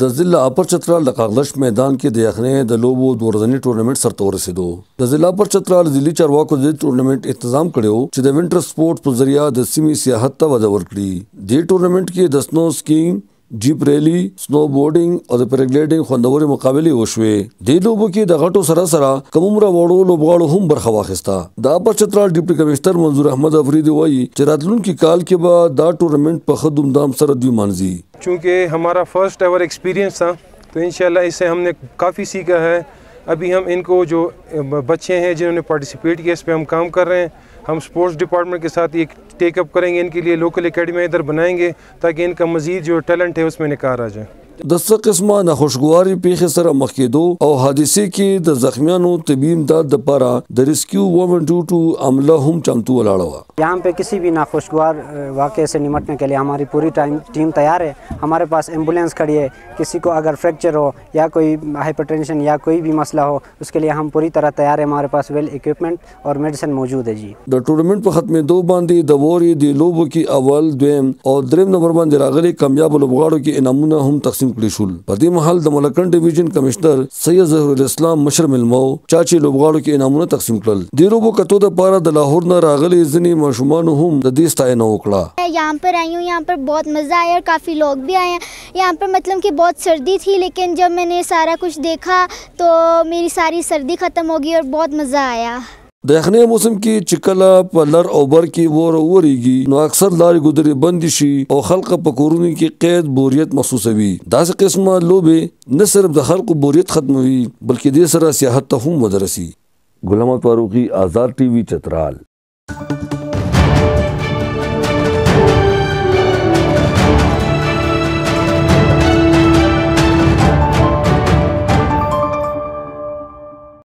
د ضلع اپر چترال د کاغلش میدان کې د یخنې د لوبو د ورځنی ټورنمنت سرته ورسېدو د ضلع اپر چترال ضلعي چارواکو د ټورنمنت تنظیم کړو چې د وینټر سپورت په ذریعہ د سیمې سیاحت ته وده ورکړي د ټورنمنت کې د سنو سکینګ جیپ ریلی سنو بورډینګ او د پیراګلایډینګ خوندورې مقابله وشوې د لوبو کې د غټو سره سره کومره وړو لوبغاړو هم برخه واخیسته د اپر چترال ډیپټي کمشنر منظور احمد افریدی وایي چې راتلونکي کال کې به دا ټورنمنت په خدوم دام سره دوی مانځي چونکه ہمارا فرسٹ ایور ایکسپیرینس تھا تو انشاءاللہ اس سے ہم نے کافی سیکھا ہے अभी हम इनको जो बच्चे हैं जिन्होंने पार्टिसिपेट किया इस पर हम काम कर रहे हैं हम स्पोर्ट्स डिपार्टमेंट के साथ एक टेकअप करेंगे इनके लिए लोकल एकेडमी इधर बनाएंगे ताकि इनका मज़ीद जो टैलेंट है उसमें निकार आ जाए د څه قسمه ناخوشګواري پیښه سره مخ کېدو او حادثه کې د زخمیانو طبي امداد لپاره د ریسکیو 112 عمله هم چمتو ولاړه وه यहाँ पे किसी भी नाखुशगवार वाक़े से निपटने के लिए हमारी पूरी टाइम टीम तैयार है हमारे पास एम्बुलेंस खड़ी है किसी को अगर फ्रैक्चर हो या कोई हाइपरटेंशन या कोई भी मसला हो उसके लिए हम पूरी तरह तैयार है हमारे पास वेल इक्विपमेंट और मेडिसिन موجود है जी د ټورنمنت په ختمه دو باندې د ووري د لوبو کې اول دویم او دریم نمبر باندې راغلي کامیاب لوبغاړو کې انعامونه هم تقسیم کړی شول په دې محل د ملکن ډیویژن کمشنر سید ظهر الاسلام مشر ملمو چا چې لوبغاړو کې انعامونه تقسیم کړل د روبو کتو د پاره د لاهور نه راغلي ځنی ماشومان هم د دې ستاینه وکړه यहाँ पर आई हूँ यहाँ पर बहुत मज़ा आया और काफ़ी लोग भी आए हैं यहाँ पर मतलब कि बहुत सर्दी थी लेकिन जब मैंने सारा कुछ देखा तो मेरी सारी सर्दी ख़त्म हो गई और बहुत मज़ा आया د یخنۍ موسم کې چې کله په لر او بر کې وره وريږي نو اکثر لارې ګودرې بند شي او خلک په کورونو کې قید بوریت محسوسوي داسې قسمه لوبې نه صرف د خلکو بوریت ختموي بلکې د سره سیاحت ته هم ودرسي غلام فاروقی آزاد ټي وي چترال